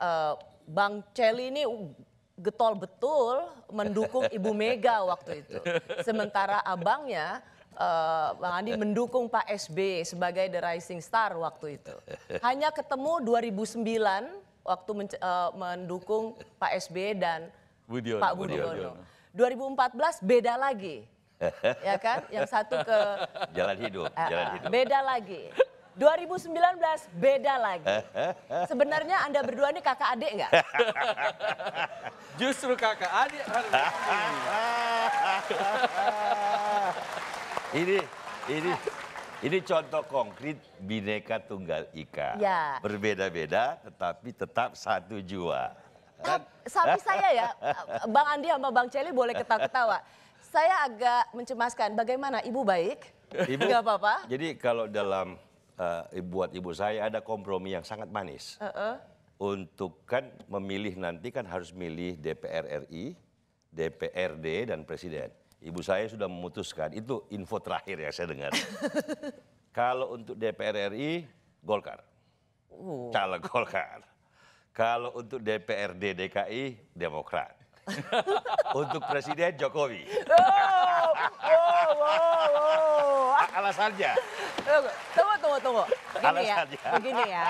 uh, Bang Celi ini uh, getol betul mendukung Ibu Mega waktu itu. Sementara abangnya uh, Bang Andi mendukung Pak SB sebagai the rising star waktu itu. Hanya ketemu 2009 waktu men uh, mendukung Pak SB dan Budiono. Pak Budiono. 2014 beda lagi. ya kan? Yang satu ke jalan hidup, jalan hidup. Beda lagi. 2019 beda lagi. Sebenarnya Anda berdua ini kakak adik nggak? Justru kakak adik. ini, ini, ini contoh konkret bineka tunggal ika. Ya. Berbeda-beda tetapi tetap satu jua. Tapi saya ya, Bang Andi sama Bang Celi boleh ketawa-ketawa. Saya agak mencemaskan, bagaimana ibu baik? Ibu, Gak apa-apa. Jadi kalau dalam uh, buat ibu saya ada kompromi yang sangat manis. Uh -uh. Untuk kan memilih nanti kan harus milih DPR RI, DPRD dan presiden. Ibu saya sudah memutuskan, itu info terakhir yang saya dengar. Kalau untuk DPR RI, Golkar. Uh. Oh. Calon Golkar. Kalau untuk DPRD DKI, Demokrat. untuk Presiden Jokowi. Oh, oh, oh, oh. Alasannya tunggu, tunggu, tunggu. Begini ya, begini ya,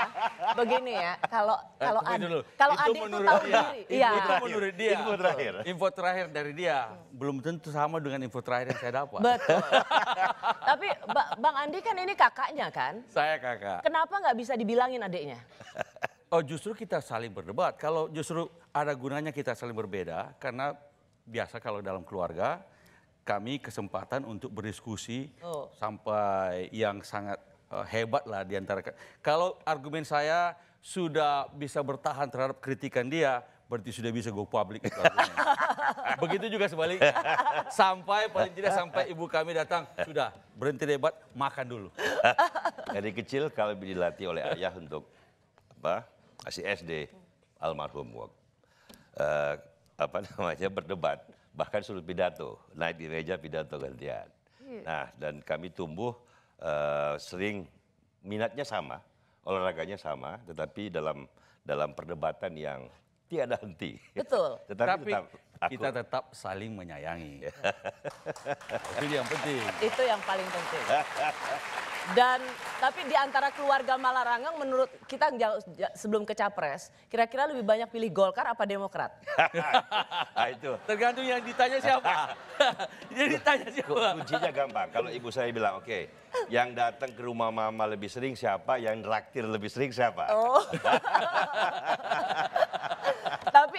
begini ya. Kalau eh, kalau Adi, kalau Adi itu tahu dia. diri. Iya. Itu menurut dia. Info terakhir. Info terakhir dari dia belum tentu sama dengan info terakhir yang saya dapat. Betul. Tapi Bang Andi kan ini kakaknya kan? Saya kakak. Kenapa nggak bisa dibilangin adiknya? Oh justru kita saling berdebat. Kalau justru ada gunanya kita saling berbeda karena biasa kalau dalam keluarga kami kesempatan untuk berdiskusi oh. sampai yang sangat uh, hebat lah diantara. Kalau argumen saya sudah bisa bertahan terhadap kritikan dia, berarti sudah bisa go public. Begitu juga sebaliknya. Sampai paling tidak sampai ibu kami datang, sudah berhenti debat, makan dulu. Dari kecil kalau dilatih oleh ayah untuk apa? Kasih SD almarhum. Uh, apa namanya berdebat bahkan suruh pidato naik di meja pidato gantian iya. nah dan kami tumbuh uh, sering minatnya sama olahraganya sama tetapi dalam dalam perdebatan yang tiada henti betul tetapi Tapi, tetap aku... kita tetap saling menyayangi itu yang penting itu yang paling penting dan tapi di antara keluarga Malarangeng menurut kita sebelum ke Capres, kira-kira lebih banyak pilih Golkar apa Demokrat? nah, itu. Tergantung yang ditanya siapa. Jadi ditanya siapa. Kuncinya gampang. Kalau ibu saya bilang, oke, okay, yang datang ke rumah mama lebih sering siapa, yang raktir lebih sering siapa? Oh.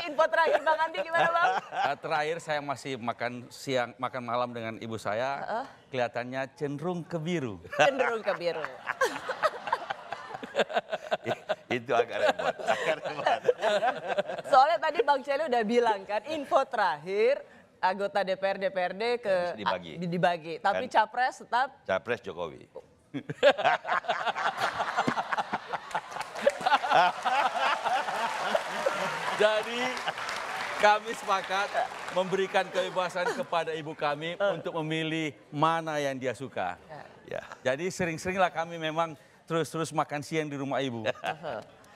info terakhir Bang Andi gimana Bang? Uh, terakhir saya masih makan siang, makan malam dengan ibu saya. Uh Kelihatannya cenderung ke biru. Cenderung ke biru. itu agak repot. Agak repot. Soalnya tadi Bang Celi udah bilang kan, info terakhir anggota DPR DPRD ke dibagi. A, ah, dibagi. Tapi kan, capres tetap capres Jokowi. Jadi kami sepakat memberikan kebebasan kepada ibu kami eh. untuk memilih mana yang dia suka. Ya. ya. Jadi sering-seringlah kami memang terus-terus makan siang di rumah ibu. Eh.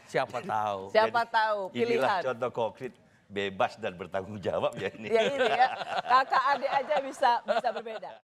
Siapa tahu. Siapa Jadi, tahu pilihan. Inilah contoh konkret bebas dan bertanggung jawab ya ini. Ya ini ya. Kakak adik aja bisa bisa berbeda.